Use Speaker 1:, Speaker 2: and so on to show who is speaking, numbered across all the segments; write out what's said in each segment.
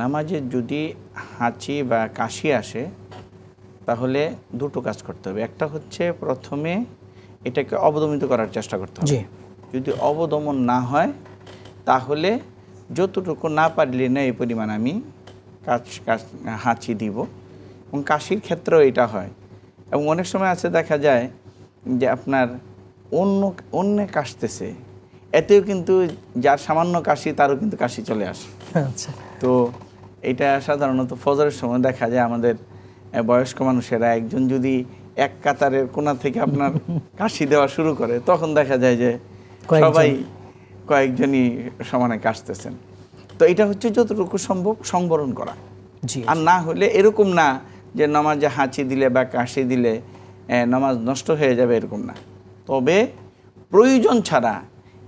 Speaker 1: নামাজে যদি হাঁচি বা কাশি আসে তাহলে দুটো কাজ করতে হবে একটা হচ্ছে প্রথমে এটাকে অবদমিত করার চেষ্টা করতে হবে যদি অবদমন না হয় তাহলে যতটুকু না পারলে না এই পরিমাণ আমি কাজ কাজ হাঁচি দিব এবং কাশির ক্ষেত্রেও এটা হয় এবং অনেক সময় আছে দেখা যায় যে আপনার অন্য অন্য কাশতেছে এতেও কিন্তু যার সামান্য কাশি তারও কিন্তু কাশি চলে আসে আচ্ছা। তো এটা সাধারণত ফজরের সময় দেখা যায় আমাদের বয়স্ক মানুষেরা একজন যদি এক কাতারের কোনা থেকে আপনার কাশি দেওয়া শুরু করে তখন দেখা যায় যে সবাই কয়েকজনই সমানে কাশতেছেন তো এটা হচ্ছে যতটুকু সম্ভব সংবরণ করা আর না হলে এরকম না যে নামাজে হাঁচি দিলে বা কাশি দিলে নামাজ নষ্ট হয়ে যাবে এরকম না তবে প্রয়োজন ছাড়া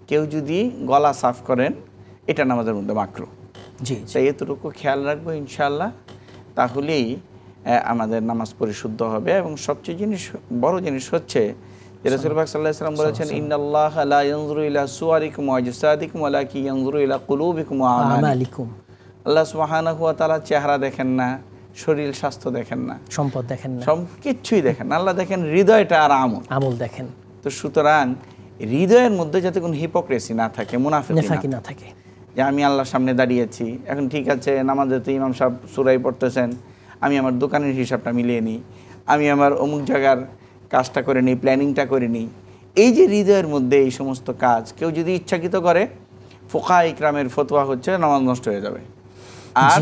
Speaker 1: কেউ যদি গলা সাফ করেন এটা নামাজের মধ্যে মাকরু তাই এতটুকু খেয়াল রাখবো ইনশাল্লাহ তাহলেই আমাদের নামাজ পরিশুদ্ধ হবে এবং সবচেয়ে জিনিস বড় জিনিস হচ্ছে আল্লাহ চেহারা দেখেন না শরীর স্বাস্থ্য দেখেন না দেখেন না সব কিছুই দেখেন আল্লাহ দেখেন হৃদয়টা আর দেখেন তো সুতরাং হৃদয়ের মধ্যে যাতে কোন হিপোক্রেসি না থাকে মুনাফি না থাকে যে আমি আল্লাহর সামনে দাঁড়িয়েছি এখন ঠিক আছে নামাজে তো ইমাম সাহেব সুরাই পড়তেছেন আমি আমার দোকানের হিসাবটা মিলিয়ে নিই আমি আমার অমুক জায়গার কাজটা করে নিই প্ল্যানিংটা করে নিই এই যে হৃদয়ের মধ্যে এই সমস্ত কাজ কেউ যদি ইচ্ছাকৃত করে ফোকা ইকরামের ফতোয়া হচ্ছে নামাজ নষ্ট হয়ে যাবে আর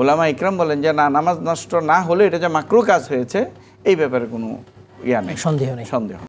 Speaker 1: ওলামা ইকরাম বলেন যে না নামাজ নষ্ট না হলে এটা যে মাকরু কাজ হয়েছে এই ব্যাপারে কোনো ইয়া নেই সন্দেহ নেই সন্দেহ